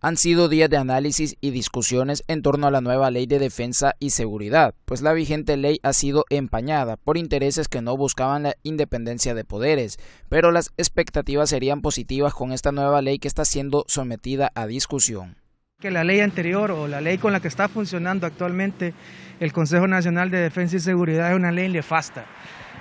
Han sido días de análisis y discusiones en torno a la nueva ley de defensa y seguridad, pues la vigente ley ha sido empañada por intereses que no buscaban la independencia de poderes, pero las expectativas serían positivas con esta nueva ley que está siendo sometida a discusión. Que la ley anterior o la ley con la que está funcionando actualmente el Consejo Nacional de Defensa y Seguridad es una ley nefasta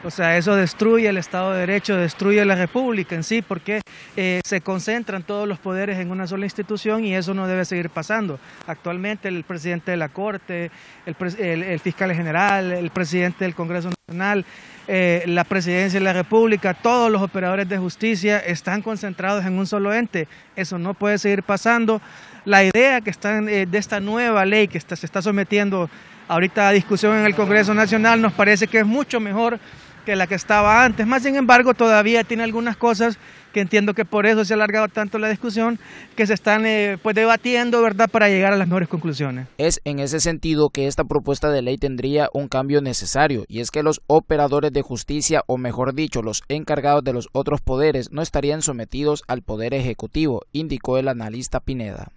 o sea, eso destruye el Estado de Derecho, destruye la República en sí, porque eh, se concentran todos los poderes en una sola institución y eso no debe seguir pasando. Actualmente el presidente de la Corte, el, fiscal general, el presidente del Congreso Nacional, eh, la presidencia de la República, todos los operadores de justicia están concentrados en un solo ente. Eso no puede seguir pasando. La idea que está eh, de esta nueva ley que se está sometiendo ahorita a discusión en el Congreso Nacional nos parece que es mucho mejor que la que estaba antes. Más sin embargo, todavía tiene algunas cosas que entiendo que por eso se ha alargado tanto la discusión, que se están eh, pues debatiendo, ¿verdad?, para llegar a las mejores conclusiones. Es en ese sentido que esta propuesta de ley tendría un cambio necesario, y es que los operadores de justicia, o mejor dicho, los encargados de los otros poderes, no estarían sometidos al poder ejecutivo, indicó el analista Pineda.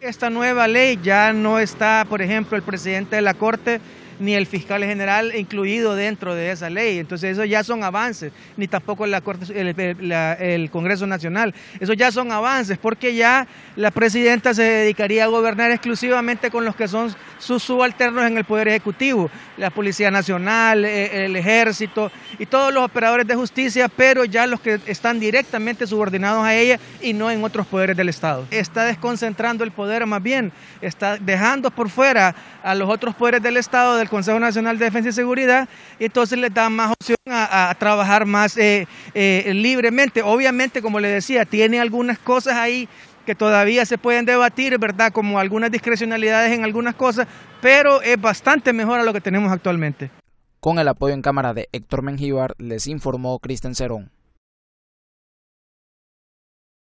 Esta nueva ley ya no está, por ejemplo, el presidente de la Corte ni el fiscal general incluido dentro de esa ley. Entonces, eso ya son avances, ni tampoco la el, Congreso Nacional. Eso ya son avances, porque ya la presidenta se dedicaría a gobernar exclusivamente con los que son sus subalternos en el Poder Ejecutivo, la Policía Nacional, e, el Ejército y todos los operadores de justicia, pero ya los que están directamente subordinados a ella y no en otros poderes del Estado. Está desconcentrando el poder más bien, está dejando por fuera a los otros poderes del Estado Consejo Nacional de Defensa y Seguridad y entonces les da más opción a, trabajar más eh, eh, libremente. Obviamente, como les decía, tiene algunas cosas ahí que todavía se pueden debatir, ¿verdad? Como algunas discrecionalidades en algunas cosas, pero es bastante mejor a lo que tenemos actualmente. Con el apoyo en cámara de Héctor Mengíbar, les informó Cristian Cerón.